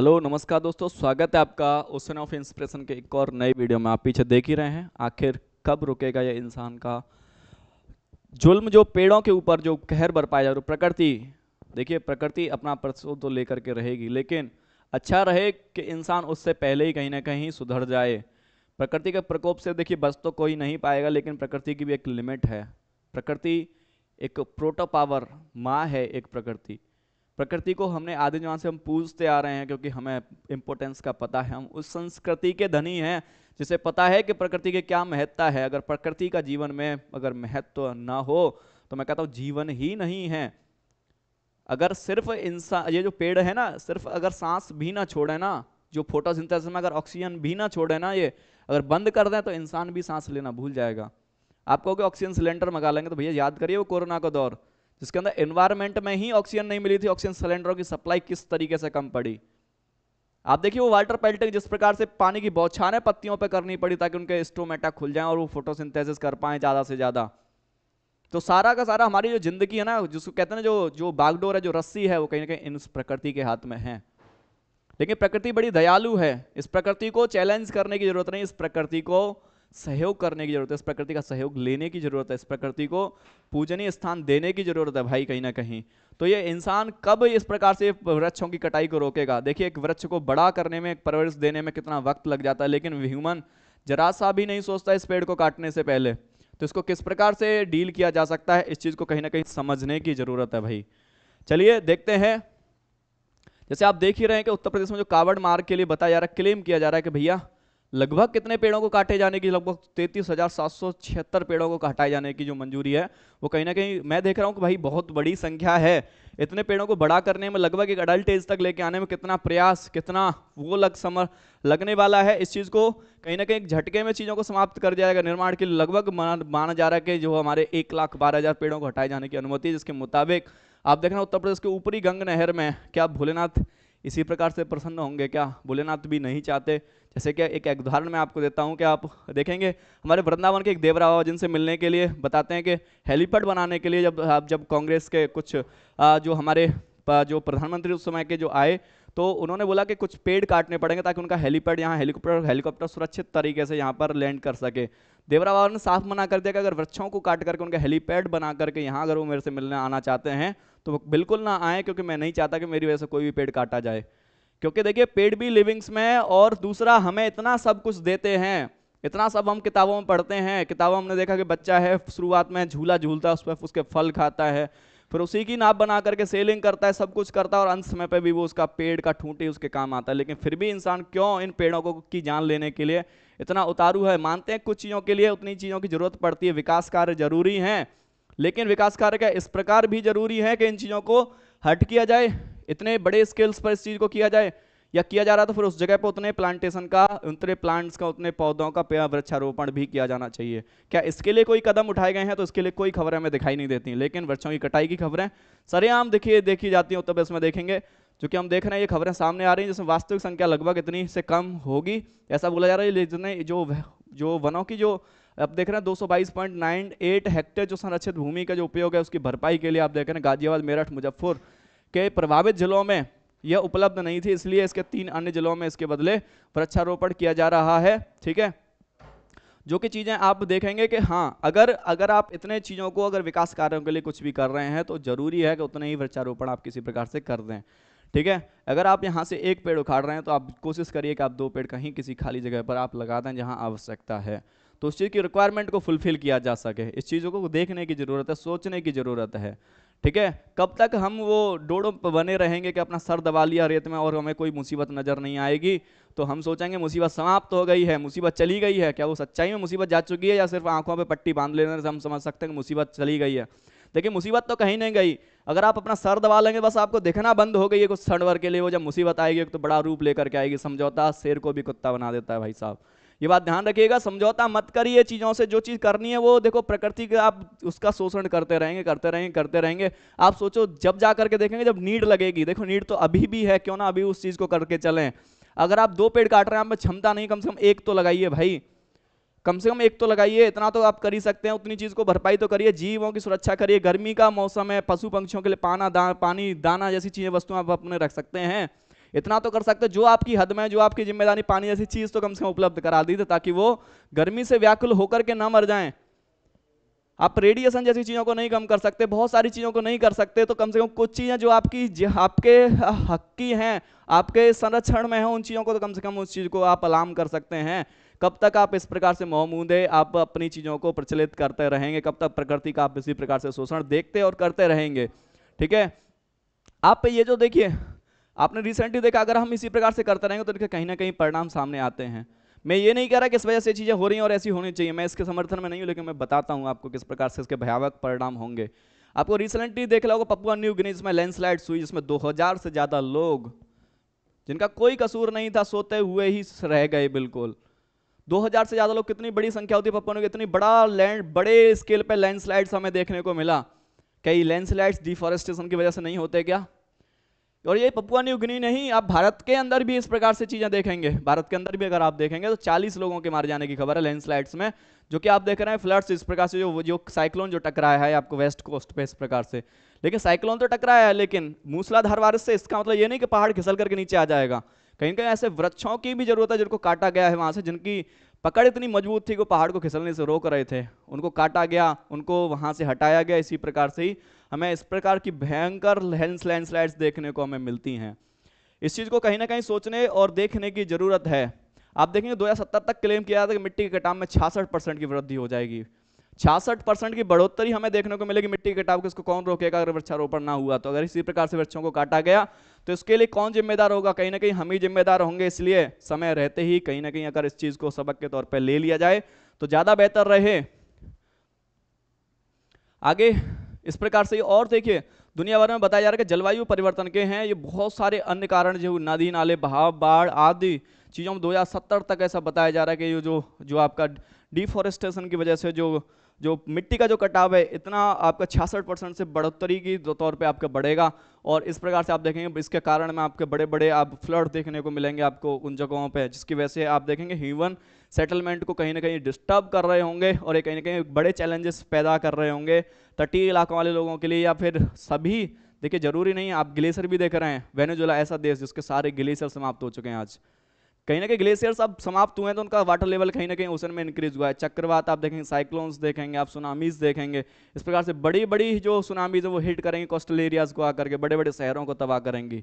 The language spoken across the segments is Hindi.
हेलो नमस्कार दोस्तों स्वागत है आपका ओसन ऑफ इंस्पिरेशन के एक और नए वीडियो में आप पीछे देख ही रहे हैं आखिर कब रुकेगा यह इंसान का जुल्म जो पेड़ों के ऊपर जो कहर पाया जा रहा प्रकृति देखिए प्रकृति अपना प्रतिशोध तो लेकर के रहेगी लेकिन अच्छा रहे कि इंसान उससे पहले ही कहीं ना कहीं सुधर जाए प्रकृति के प्रकोप से देखिए बच तो कोई नहीं पाएगा लेकिन प्रकृति की भी एक लिमिट है प्रकृति एक प्रोटो पावर माँ है एक प्रकृति प्रकृति को हमने आदि जवान से हम पूजते आ रहे हैं क्योंकि हमें इम्पोर्टेंस का पता है हम उस संस्कृति के धनी हैं जिसे पता है कि प्रकृति के क्या महत्ता है अगर प्रकृति का जीवन में अगर महत्व ना हो तो मैं कहता हूँ जीवन ही नहीं है अगर सिर्फ इंसान ये जो पेड़ है ना सिर्फ अगर सांस भी ना छोड़े ना जो फोटोसिंथेसिस में अगर ऑक्सीजन भी ना छोड़े ना ये अगर बंद कर दें तो इंसान भी सांस लेना भूल जाएगा आप कहोगे ऑक्सीजन सिलेंडर मंगा लेंगे तो भैया याद करिए वो कोरोना का दौर जिसके अंदर एनवायरमेंट में ही ऑक्सीजन नहीं मिली थी ऑक्सीजन सिलेंडरों की सप्लाई किस तरीके से कम पड़ी आप देखिए वो वाटर पेल्टिंग जिस प्रकार से पानी की बौछारें पत्तियों पर करनी पड़ी ताकि उनके स्टोमेटा खुल जाए और वो फोटोसिंथेसिस कर पाएं ज़्यादा से ज़्यादा तो सारा का सारा हमारी जो जिंदगी है ना जिसको कहते हैं जो जो बागडोर है जो रस्सी है वो कहीं ना कहीं इन प्रकृति के हाथ में है लेकिन प्रकृति बड़ी दयालु है इस प्रकृति को चैलेंज करने की जरूरत नहीं इस प्रकृति को सहयोग करने की जरूरत है इस प्रकृति का सहयोग लेने की जरूरत है इस प्रकृति को पूजनीय स्थान देने की जरूरत है भाई कहीं ना कहीं तो ये इंसान कब इस प्रकार से वृक्षों की कटाई को रोकेगा देखिए एक वृक्ष को बड़ा करने में परवरिश देने में कितना वक्त लग जाता है लेकिन ह्यूमन जरा सा भी नहीं सोचता इस पेड़ को काटने से पहले तो इसको किस प्रकार से डील किया जा सकता है इस चीज़ को कहीं ना कहीं समझने की ज़रूरत है भाई चलिए देखते हैं जैसे आप देख ही रहे हैं कि उत्तर प्रदेश में जो कावड़ मार्ग के लिए बताया जा रहा है क्लेम किया जा रहा है कि भैया लगभग कितने पेड़ों को काटे जाने की लगभग तैतीस हजार सात सौ छिहत्तर पेड़ों को काटाए जाने की जो मंजूरी है वो कहीं ना कहीं मैं देख रहा हूँ कि भाई बहुत बड़ी संख्या है इतने पेड़ों को बड़ा करने में लगभग एक अडल्ट एज तक लेके आने में कितना प्रयास कितना वो लग समर लगने वाला है इस चीज़ को कहीं ना कहीं एक झटके में चीज़ों को समाप्त कर जाएगा निर्माण के लगभग माना जा रहा है कि जो हमारे एक लाख बारह हज़ार पेड़ों को हटाए जाने की अनुमति जिसके मुताबिक आप देख रहे हैं उत्तर प्रदेश के ऊपरी गंग नहर में क्या भोलेनाथ इसी प्रकार से प्रसन्न होंगे क्या भोलेनाथ भी नहीं चाहते जैसे कि एक उदाहरण मैं आपको देता हूँ कि आप देखेंगे हमारे वृंदावन के एक देवरा बाबा जिनसे मिलने के लिए बताते हैं कि हेलीपैड बनाने के लिए जब आप जब कांग्रेस के कुछ जो हमारे जो प्रधानमंत्री उस समय के जो आए तो उन्होंने बोला कि कुछ पेड़ काटने पड़ेंगे ताकि उनका हेलीपैड यहाँ हेलीकॉप्टर हेलीकॉप्टर सुरक्षित तरीके से यहाँ पर लैंड कर सके देवरा बाबा ने साफ मना कर दिया कि अगर वृक्षों को काट करके उनका हेलीपैड बना करके यहाँ अगर वो मेरे से मिलने आना चाहते हैं तो वो बिल्कुल ना आए क्योंकि मैं नहीं चाहता कि मेरी वजह से कोई भी पेड़ काटा जाए क्योंकि देखिए पेड़ भी लिविंग्स में और दूसरा हमें इतना सब कुछ देते हैं इतना सब हम किताबों में पढ़ते हैं किताबों हमने देखा कि बच्चा है शुरुआत में झूला झूलता है उस पर उसके फल खाता है फिर उसी की नाप बना करके सेलिंग करता है सब कुछ करता है और अंत समय पर भी वो उसका पेड़ का ठूंटी उसके काम आता है लेकिन फिर भी इंसान क्यों इन पेड़ों को की जान लेने के लिए इतना उतारू है मानते हैं कुछ चीज़ों के लिए उतनी चीज़ों की जरूरत पड़ती है विकास कार्य जरूरी हैं लेकिन विकास कार्य का इस प्रकार भी जरूरी है कि इन चीज़ों को हट किया जाए इतने बड़े स्केल्स पर इस चीज़ को किया जाए या किया जा रहा है तो फिर उस जगह पर उतने प्लांटेशन का उतने प्लांट्स का उतने पौधों का पेड़ वृक्षारोपण भी किया जाना चाहिए क्या इसके लिए कोई कदम उठाए गए हैं तो इसके लिए कोई खबरें हमें दिखाई नहीं देती लेकिन वृक्षों की कटाई की खबरें सरेआम देखिए देखी जाती हैं तब इसमें देखेंगे जो कि हम देख रहे हैं ये खबरें सामने आ रही हैं जिसमें वास्तविक संख्या लगभग इतनी से कम होगी ऐसा बोला जा रहा है जितने जो जो वनों की जो आप देख रहे हैं दो हेक्टेयर जो संरक्षित भूमि का जो उपयोग है उसकी भरपाई के लिए आप देख रहे हैं गाजियाबाद मेरठ मुजफ्फर के प्रभावित जिलों में यह उपलब्ध नहीं थी इसलिए इसके तीन अन्य जिलों में इसके बदले वृक्षारोपण किया जा रहा है ठीक है जो कि चीज़ें आप देखेंगे कि हाँ अगर अगर आप इतने चीज़ों को अगर विकास कार्यों के लिए कुछ भी कर रहे हैं तो ज़रूरी है कि उतने ही वृक्षारोपण आप किसी प्रकार से कर दें ठीक है अगर आप यहाँ से एक पेड़ उखाड़ रहे हैं तो आप कोशिश करिए कि आप दो पेड़ कहीं किसी खाली जगह पर आप लगा दें जहाँ आवश्यकता है तो उस चीज़ की रिक्वायरमेंट को फुलफिल किया जा सके इस चीज़ों को देखने की ज़रूरत है सोचने की ज़रूरत है ठीक है कब तक हम वो डोड़ों पर बने रहेंगे कि अपना सर दबा लिया रेत में और हमें कोई मुसीबत नज़र नहीं आएगी तो हम सोचेंगे मुसीबत समाप्त हो गई है मुसीबत चली गई है क्या वो सच्चाई में मुसीबत जा चुकी है या सिर्फ आंखों पर पट्टी बांध लेने से हम समझ सकते हैं कि मुसीबत चली गई है देखिए मुसीबत तो कहीं नहीं गई अगर आप अपना सर दबा लेंगे बस आपको देखना बंद हो गई है कुछ सड़वर के लिए वो जब मुसीबत आएगी तो बड़ा रूप लेकर के आएगी समझौता शेर को भी कुत्ता बना देता है भाई साहब ये बात ध्यान रखिएगा समझौता मत करिए चीज़ों से जो चीज़ करनी है वो देखो प्रकृति का आप उसका शोषण करते रहेंगे करते रहेंगे करते रहेंगे आप सोचो जब जा करके देखेंगे जब नीड लगेगी देखो नीड तो अभी भी है क्यों ना अभी उस चीज़ को करके चलें अगर आप दो पेड़ काट रहे हैं आप में क्षमता नहीं कम से कम एक तो लगाइए भाई कम से कम एक तो लगाइए इतना तो आप कर ही सकते हैं उतनी चीज़ को भरपाई तो करिए जीवों की सुरक्षा करिए गर्मी का मौसम है पशु पंक्षियों के लिए पाना दा, पानी दाना जैसी चीज़ें वस्तुएं आप अपने रख सकते हैं इतना तो कर सकते जो आपकी हद में जो आपकी जिम्मेदारी पानी जैसी चीज़ तो कम से कम उपलब्ध करा दी थी ताकि वो गर्मी से व्याकुल होकर के ना मर जाए आप रेडिएशन जैसी चीज़ों को नहीं कम कर सकते बहुत सारी चीज़ों को नहीं कर सकते तो कम से कम कुछ चीज़ें जो आपकी आपके हक की हैं आपके संरक्षण में है उन चीज़ों को तो कम से कम उस चीज़ को आप अलार्म कर सकते हैं कब तक आप इस प्रकार से मोहमूदे आप अपनी चीज़ों को प्रचलित करते रहेंगे कब तक प्रकृति का आप इसी प्रकार से शोषण देखते और करते रहेंगे ठीक है आप ये जो देखिए आपने रिसेंटली देखा अगर हम इसी प्रकार से करते रहेंगे तो इनके कहीं ना कहीं परिणाम सामने आते हैं मैं ये नहीं कह रहा कि इस वजह से चीज़ें हो रही हैं और ऐसी होनी चाहिए मैं इसके समर्थन में नहीं हूँ लेकिन मैं बताता हूँ आपको किस प्रकार से इसके भयावक परिणाम होंगे आपको रिसेंटली देख लो होगा पपुआ न्यू गिनी जिसमें लैंडस्लाइड्स हुई जिसमें 2000 से ज़्यादा लोग जिनका कोई कसूर नहीं था सोते हुए ही रह गए बिल्कुल 2000 से ज़्यादा लोग कितनी बड़ी संख्या होती है पपुआ न्यू इतनी बड़ा लैंड बड़े स्केल पर लैंडस्लाइड्स हमें देखने को मिला कई लैंडस्लाइड्स डिफॉरेस्टेशन की वजह से नहीं होते क्या और ये पपुआ न्यू गिनी नहीं आप भारत के अंदर भी इस प्रकार से चीज़ें देखेंगे भारत के अंदर भी अगर आप देखेंगे तो 40 लोगों के मार जाने की खबर है लैंडस्लाइड्स में जो कि आप देख रहे हैं फ्लड्स इस प्रकार से जो जो साइक्लोन जो टकराया है आपको वेस्ट कोस्ट पे इस प्रकार से लेकिन साइक्लोन तो टकराया है लेकिन मूसलाधार बारिश से इसका मतलब ये नहीं कि पहाड़ घिसल करके नीचे आ जाएगा कहीं कहीं ऐसे वृक्षों की भी जरूरत है जिनको काटा गया है वहां से जिनकी पकड़ इतनी मजबूत थी कि पहाड़ को खिसलने से रोक रहे थे उनको काटा गया उनको वहाँ से हटाया गया इसी प्रकार से ही हमें इस प्रकार की भयंकर लैंडस्लाइड्स देखने को हमें मिलती हैं इस चीज़ को कहीं ना कहीं सोचने और देखने की ज़रूरत है आप देखेंगे दो तक क्लेम किया था कि मिट्टी के कटाव में छियासठ परसेंट की वृद्धि हो जाएगी छियासठ परसेंट की बढ़ोतरी हमें देखने को मिलेगी मिट्टी कटाव के कौन रोकेगा अगर वृक्षारोपण ना हुआ तो अगर इसी प्रकार से वृक्षों को काटा गया तो इसके लिए कौन जिम्मेदार होगा कहीं ना कहीं हम ही जिम्मेदार होंगे इसलिए समय रहते ही कहीं ना कहीं अगर इस चीज को सबक के तौर पर ले लिया जाए तो ज्यादा बेहतर रहे आगे इस प्रकार से और देखिए दुनिया भर में बताया जा रहा है कि जलवायु परिवर्तन के हैं ये बहुत सारे अन्य कारण जो नदी नाले बहाव बाढ़ आदि चीज़ों में 2070 तक ऐसा बताया जा रहा है कि ये जो जो आपका डिफॉरेस्टेशन की वजह से जो जो मिट्टी का जो कटाव है इतना आपका छियासठ परसेंट से बढ़ोतरी की तौर पे आपका बढ़ेगा और इस प्रकार से आप देखेंगे इसके कारण में आपके बड़े बड़े आप फ्लड देखने को मिलेंगे आपको उन जगहों पे जिसकी वजह से आप देखेंगे ह्यूमन सेटलमेंट को कहीं ना कहीं डिस्टर्ब कर रहे होंगे और ये कहीं ना कहीं बड़े चैलेंजेस पैदा कर रहे होंगे तटीय इलाकों वाले लोगों के लिए या फिर सभी देखिए जरूरी नहीं है आप ग्लेशियर भी देख रहे हैं वेनेजुला ऐसा देश जिसके सारे ग्लेशियर समाप्त हो चुके हैं आज कहीं ना कहीं ग्लेशियर्स अब समाप्त हुए हैं तो उनका वाटर लेवल कहीं ना कहीं ओशन में इंक्रीज हुआ है चक्रवात आप देखेंगे साइक्लोन्स देखेंगे आप सुनामीज देखेंगे इस प्रकार से बड़ी बड़ी जो सुनामीज है वो हिट करेंगे कोस्टल एरियाज को आकर के बड़े बड़े शहरों को तबाह करेंगी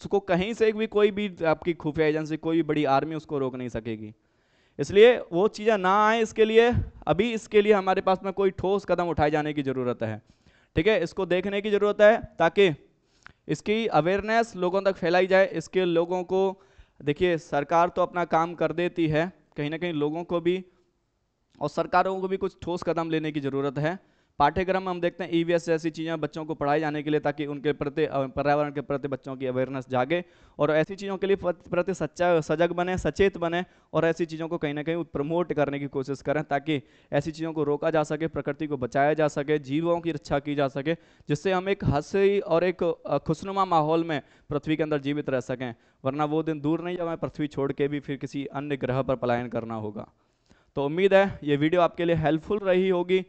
उसको कहीं से भी कोई भी आपकी खुफिया एजेंसी कोई भी बड़ी आर्मी उसको रोक नहीं सकेगी इसलिए वो चीज़ें ना आए इसके लिए अभी इसके लिए हमारे पास में कोई ठोस कदम उठाए जाने की ज़रूरत है ठीक है इसको देखने की ज़रूरत है ताकि इसकी अवेयरनेस लोगों तक फैलाई जाए इसके लोगों को देखिए सरकार तो अपना काम कर देती है कहीं ना कहीं लोगों को भी और सरकारों को भी कुछ ठोस कदम लेने की ज़रूरत है पाठ्यक्रम में हम देखते हैं ईवीएस e जैसी चीज़ें बच्चों को पढ़ाई जाने के लिए ताकि उनके प्रति पर्यावरण के प्रति बच्चों की अवेयरनेस जागे और ऐसी चीज़ों के लिए प्रति सच्चा सजग बने सचेत बने और ऐसी चीज़ों को कहीं ना कहीं प्रमोट करने की कोशिश करें ताकि ऐसी चीज़ों को रोका जा सके प्रकृति को बचाया जा सके जीवों की रक्षा की जा सके जिससे हम एक हंसी और एक खुशनुमा माहौल में पृथ्वी के अंदर जीवित रह सकें वरना वो दिन दूर नहीं जब हमें पृथ्वी छोड़ के भी फिर किसी अन्य ग्रह पर पलायन करना होगा तो उम्मीद है ये वीडियो आपके लिए हेल्पफुल रही होगी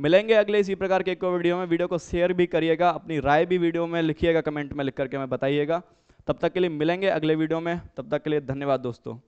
मिलेंगे अगले इसी प्रकार के एक और वीडियो में वीडियो को शेयर भी करिएगा अपनी राय भी वीडियो में लिखिएगा कमेंट में लिख करके हमें बताइएगा तब तक के लिए मिलेंगे अगले वीडियो में तब तक के लिए धन्यवाद दोस्तों